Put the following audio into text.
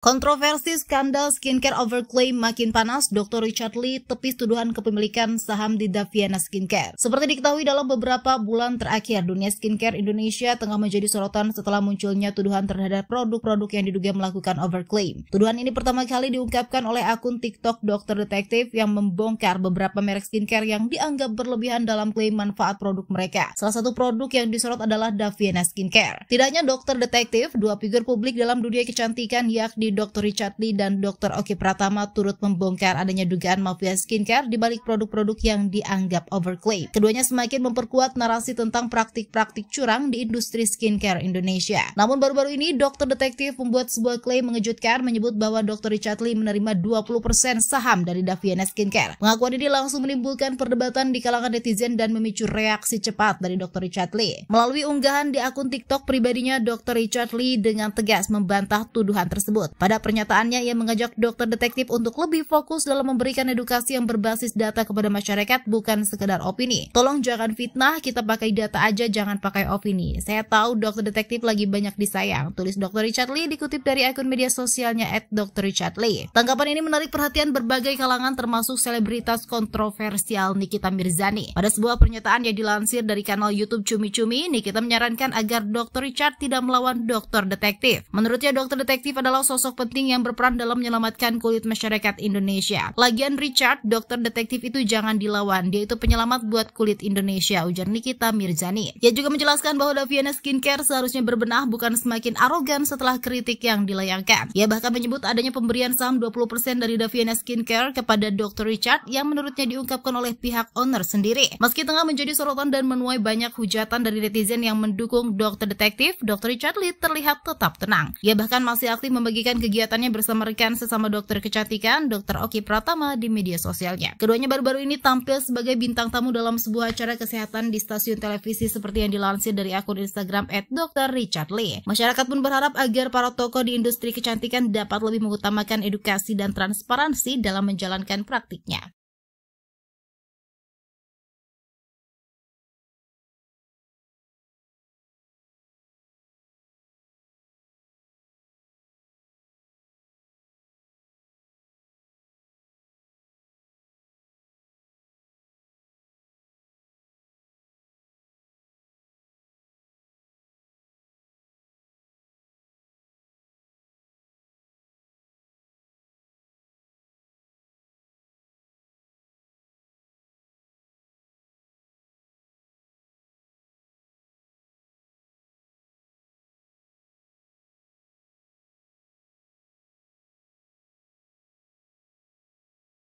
Kontroversi skandal skincare overclaim makin panas, Dr. Richard Lee tepis tuduhan kepemilikan saham di Daviana Skincare. Seperti diketahui dalam beberapa bulan terakhir, dunia skincare Indonesia tengah menjadi sorotan setelah munculnya tuduhan terhadap produk-produk yang diduga melakukan overclaim. Tuduhan ini pertama kali diungkapkan oleh akun TikTok Dr. Detektif yang membongkar beberapa merek skincare yang dianggap berlebihan dalam klaim manfaat produk mereka. Salah satu produk yang disorot adalah Daviana Skincare. Tidaknya Dr. Detektif, dua figur publik dalam dunia kecantikan yakni Dr. Richard Lee dan Dr. Oki Pratama turut membongkar adanya dugaan mafia skincare di balik produk-produk yang dianggap overclaim. Keduanya semakin memperkuat narasi tentang praktik-praktik curang di industri skincare Indonesia. Namun baru-baru ini dokter detektif membuat sebuah klaim mengejutkan menyebut bahwa Dr. Richard Lee menerima 20% saham dari Daviana Skincare. Pengakuan ini langsung menimbulkan perdebatan di kalangan netizen dan memicu reaksi cepat dari Dr. Richard Lee. Melalui unggahan di akun TikTok pribadinya, Dr. Richard Lee dengan tegas membantah tuduhan tersebut. Pada pernyataannya, ia mengajak dokter detektif untuk lebih fokus dalam memberikan edukasi yang berbasis data kepada masyarakat, bukan sekedar opini. Tolong jangan fitnah, kita pakai data aja, jangan pakai opini. Saya tahu dokter detektif lagi banyak disayang, tulis Dr. Richard Lee dikutip dari akun media sosialnya at Dr. Richard Lee. Tanggapan ini menarik perhatian berbagai kalangan termasuk selebritas kontroversial Nikita Mirzani. Pada sebuah pernyataan yang dilansir dari kanal YouTube Cumi Cumi, Nikita menyarankan agar Dr. Richard tidak melawan dokter detektif. Menurutnya, dokter detektif adalah sosok sosok penting yang berperan dalam menyelamatkan kulit masyarakat Indonesia. Lagian Richard, dokter detektif itu jangan dilawan, dia itu penyelamat buat kulit Indonesia, ujar Nikita Mirzani. Ia juga menjelaskan bahwa Daviana Skincare seharusnya berbenah bukan semakin arogan setelah kritik yang dilayangkan. Ia bahkan menyebut adanya pemberian saham 20% dari Daviana Skincare kepada Dr. Richard yang menurutnya diungkapkan oleh pihak owner sendiri. Meski tengah menjadi sorotan dan menuai banyak hujatan dari netizen yang mendukung dokter detektif, Dr. Richard Lee terlihat tetap tenang. Ia bahkan masih aktif membagikan kegiatannya bersama rekan sesama dokter kecantikan, Dr. Oki Pratama di media sosialnya. Keduanya baru-baru ini tampil sebagai bintang tamu dalam sebuah acara kesehatan di stasiun televisi seperti yang dilansir dari akun Instagram Lee. Masyarakat pun berharap agar para tokoh di industri kecantikan dapat lebih mengutamakan edukasi dan transparansi dalam menjalankan praktiknya.